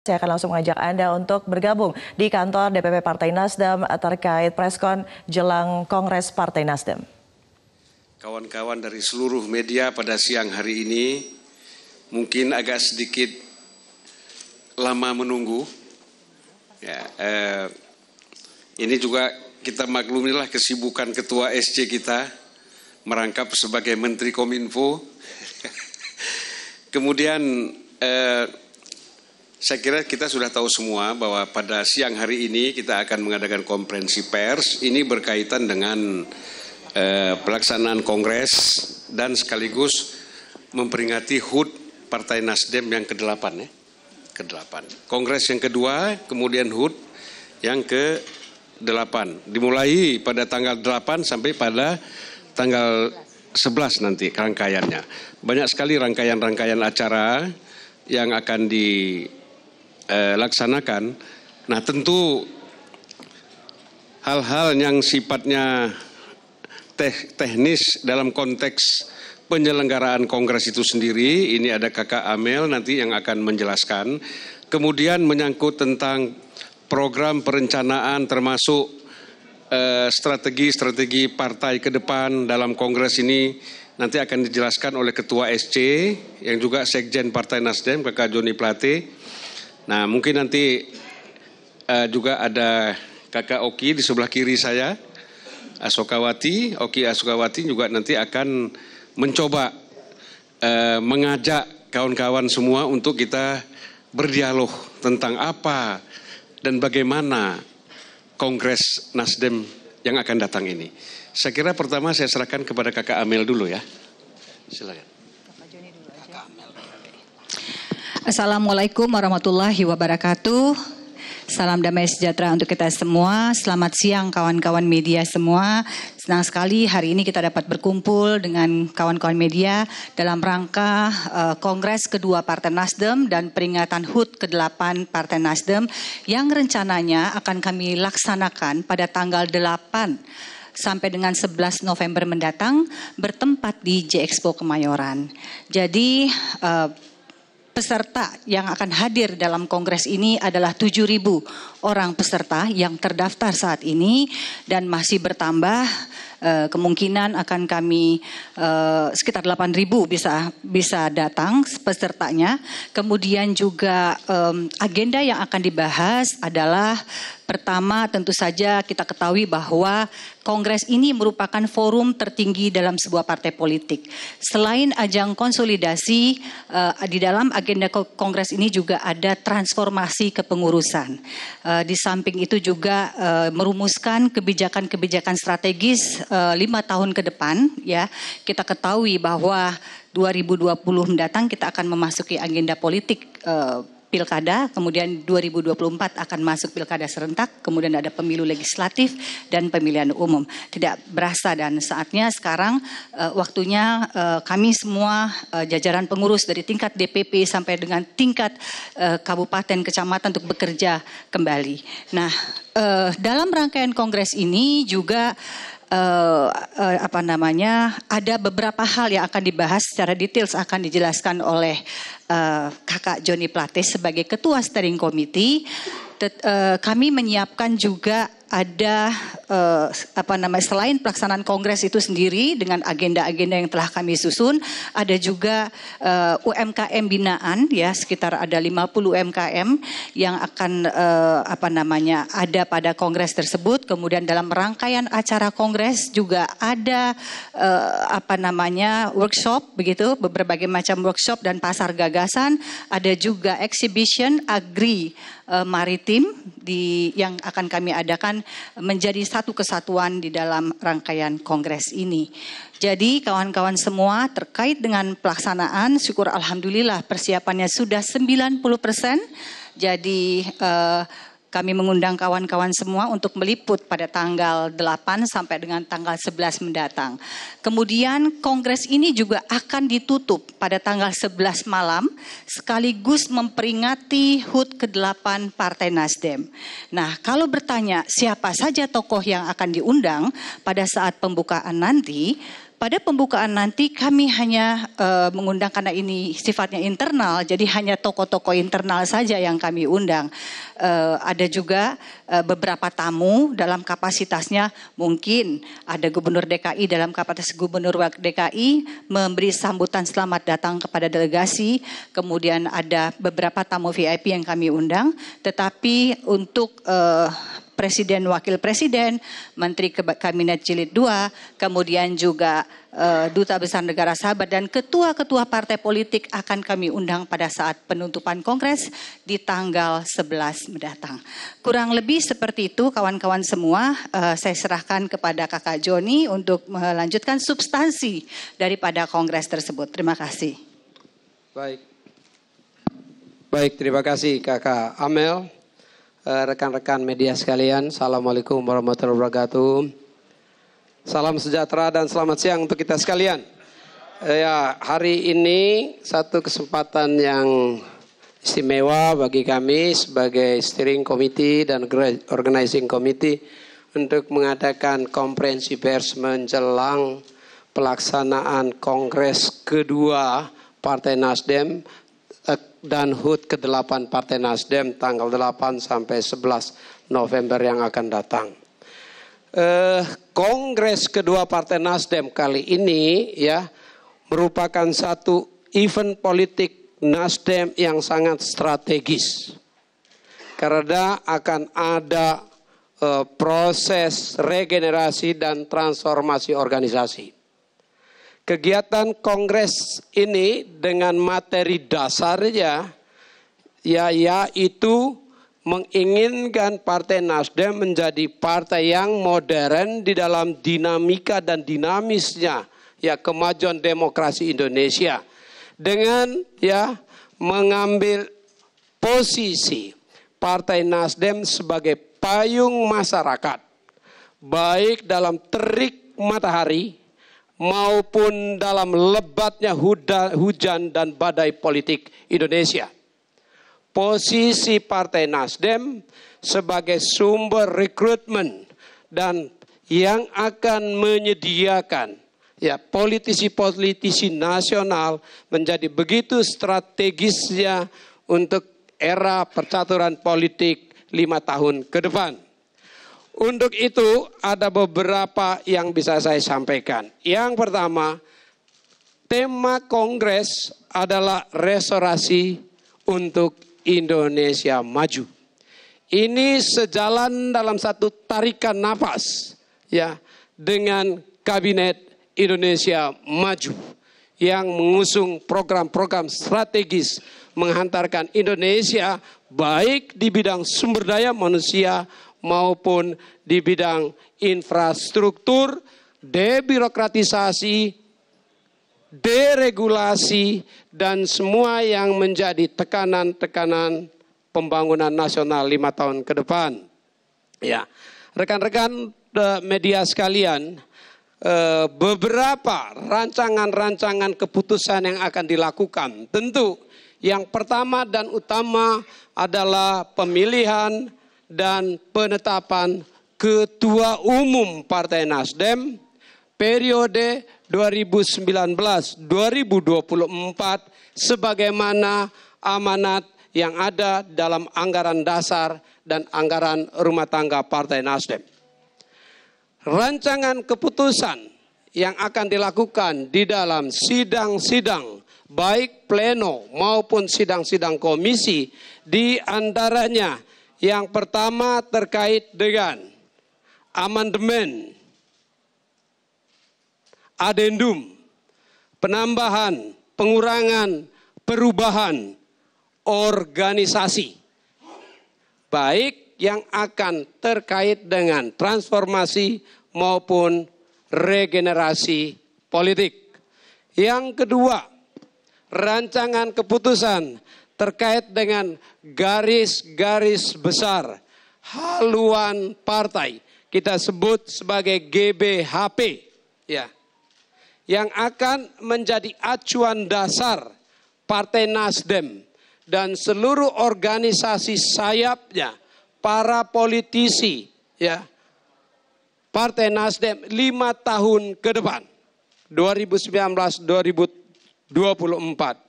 Saya akan langsung mengajak Anda untuk bergabung di kantor DPP Partai Nasdem terkait preskon jelang Kongres Partai Nasdem. Kawan-kawan dari seluruh media pada siang hari ini mungkin agak sedikit lama menunggu. Ya, eh, ini juga kita maklumilah kesibukan Ketua SC kita merangkap sebagai Menteri Kominfo. Kemudian eh, saya kira kita sudah tahu semua bahwa pada siang hari ini kita akan mengadakan konferensi pers. Ini berkaitan dengan eh, pelaksanaan kongres dan sekaligus memperingati HUT Partai Nasdem yang ke-8 ya. ke Kongres yang kedua, kemudian HUT yang ke-8. Dimulai pada tanggal 8 sampai pada tanggal 11 nanti rangkaiannya. Banyak sekali rangkaian-rangkaian acara yang akan di eh, laksanakan. Nah tentu hal-hal yang sifatnya teh teknis dalam konteks penyelenggaraan kongres itu sendiri, ini ada kakak Amel nanti yang akan menjelaskan. Kemudian menyangkut tentang program perencanaan termasuk eh, strategi-strategi eh, partai ke depan dalam kongres ini nanti akan dijelaskan oleh Ketua SC yang juga Sekjen Partai Nasdem, Kakak Joni Plate. Nah, mungkin nanti uh, juga ada Kakak Oki di sebelah kiri saya, Asokawati. Oki Asokawati juga nanti akan mencoba uh, mengajak kawan-kawan semua untuk kita berdialog tentang apa dan bagaimana Kongres Nasdem yang akan datang ini. Saya kira pertama saya serahkan kepada Kakak Amel dulu ya. Silakan. Assalamualaikum warahmatullahi wabarakatuh. Salam damai sejahtera untuk kita semua. Selamat siang kawan-kawan media semua. Senang sekali hari ini kita dapat berkumpul dengan kawan-kawan media dalam rangka uh, Kongres kedua Partai Nasdem dan peringatan HUT ke-8 Partai Nasdem yang rencananya akan kami laksanakan pada tanggal 8 sampai dengan 11 November mendatang bertempat di J Expo Kemayoran. Jadi uh, peserta yang akan hadir dalam kongres ini adalah 7.000 orang peserta yang terdaftar saat ini dan masih bertambah eh, kemungkinan akan kami eh, sekitar 8.000 bisa bisa datang pesertanya. Kemudian juga agenda yang akan dibahas adalah Pertama, tentu saja kita ketahui bahwa Kongres ini merupakan forum tertinggi dalam sebuah partai politik. Selain ajang konsolidasi, eh, di dalam agenda Kongres ini juga ada transformasi kepengurusan. Eh, di samping itu juga eh, merumuskan kebijakan-kebijakan strategis lima tahun ke depan. Ya, kita ketahui bahwa 2020 mendatang kita akan memasuki agenda politik pilkada, kemudian 2024 akan masuk pilkada serentak, kemudian ada pemilu legislatif dan pemilihan umum. Tidak berasa dan saatnya sekarang uh, waktunya uh, kami semua uh, jajaran pengurus dari tingkat DPP sampai dengan tingkat uh, kabupaten kecamatan untuk bekerja kembali. Nah, uh, dalam rangkaian kongres ini juga uh, uh, apa namanya ada beberapa hal yang akan dibahas secara detail akan dijelaskan oleh uh, kakak Joni Plate sebagai ketua steering committee. Tet, uh, kami menyiapkan juga ada eh, apa namanya selain pelaksanaan kongres itu sendiri dengan agenda-agenda yang telah kami susun, ada juga eh, UMKM binaan ya sekitar ada 50 UMKM yang akan eh, apa namanya ada pada kongres tersebut. Kemudian dalam rangkaian acara kongres juga ada eh, apa namanya workshop begitu berbagai macam workshop dan pasar gagasan, ada juga exhibition agri eh, maritim di yang akan kami adakan menjadi satu kesatuan di dalam rangkaian kongres ini. Jadi kawan-kawan semua terkait dengan pelaksanaan syukur alhamdulillah persiapannya sudah 90%. Jadi eh, kami mengundang kawan-kawan semua untuk meliput pada tanggal 8 sampai dengan tanggal 11 mendatang. Kemudian kongres ini juga akan ditutup pada tanggal 11 malam sekaligus memperingati HUT ke-8 Partai Nasdem. Nah, kalau bertanya siapa saja tokoh yang akan diundang pada saat pembukaan nanti, pada pembukaan nanti kami hanya uh, mengundang karena ini sifatnya internal, jadi hanya toko-toko internal saja yang kami undang. Uh, ada juga uh, beberapa tamu dalam kapasitasnya mungkin ada Gubernur DKI dalam kapasitas Gubernur DKI memberi sambutan selamat datang kepada delegasi, kemudian ada beberapa tamu VIP yang kami undang. Tetapi untuk uh, presiden wakil presiden, menteri kabinet jilid 2, kemudian juga uh, duta besar negara sahabat dan ketua-ketua partai politik akan kami undang pada saat penutupan kongres di tanggal 11 mendatang. Kurang lebih seperti itu kawan-kawan semua, uh, saya serahkan kepada Kakak Joni untuk melanjutkan substansi daripada kongres tersebut. Terima kasih. Baik. Baik, terima kasih Kakak Amel. Eh, rekan-rekan media sekalian. Assalamualaikum warahmatullahi wabarakatuh. Salam sejahtera dan selamat siang untuk kita sekalian. Eh, ya, hari ini satu kesempatan yang istimewa bagi kami sebagai steering committee dan organizing committee untuk mengadakan konferensi pers menjelang pelaksanaan kongres kedua Partai Nasdem Eh, dan HUT ke-8 Partai Nasdem tanggal 8 sampai 11 November yang akan datang. Eh, Kongres kedua Partai Nasdem kali ini ya merupakan satu event politik Nasdem yang sangat strategis. Karena akan ada eh, proses regenerasi dan transformasi organisasi. Kegiatan kongres ini dengan materi dasarnya ya yaitu menginginkan Partai Nasdem menjadi partai yang modern di dalam dinamika dan dinamisnya ya kemajuan demokrasi Indonesia dengan ya mengambil posisi Partai Nasdem sebagai payung masyarakat baik dalam terik matahari maupun dalam lebatnya hujan dan badai politik Indonesia. Posisi Partai Nasdem sebagai sumber rekrutmen dan yang akan menyediakan ya politisi-politisi nasional menjadi begitu strategisnya untuk era percaturan politik lima tahun ke depan. Untuk itu ada beberapa yang bisa saya sampaikan. Yang pertama, tema kongres adalah restorasi untuk Indonesia maju. Ini sejalan dalam satu tarikan nafas ya dengan kabinet Indonesia maju yang mengusung program-program strategis menghantarkan Indonesia baik di bidang sumber daya manusia maupun di bidang infrastruktur, debirokratisasi, deregulasi, dan semua yang menjadi tekanan-tekanan pembangunan nasional lima tahun ke depan. Ya, rekan-rekan eh, media sekalian, eh, beberapa rancangan-rancangan keputusan yang akan dilakukan. Tentu yang pertama dan utama adalah pemilihan dan penetapan Ketua Umum Partai Nasdem periode 2019-2024 sebagaimana amanat yang ada dalam anggaran dasar dan anggaran rumah tangga Partai Nasdem. Rancangan keputusan yang akan dilakukan di dalam sidang-sidang baik pleno maupun sidang-sidang komisi di antaranya yang pertama terkait dengan amandemen, adendum, penambahan, pengurangan, perubahan organisasi. Baik yang akan terkait dengan transformasi maupun regenerasi politik. Yang kedua, rancangan keputusan terkait dengan garis-garis besar haluan partai. Kita sebut sebagai GBHP. Ya. Yang akan menjadi acuan dasar Partai Nasdem dan seluruh organisasi sayapnya, para politisi, ya, Partai Nasdem lima tahun ke depan, 2019-2024.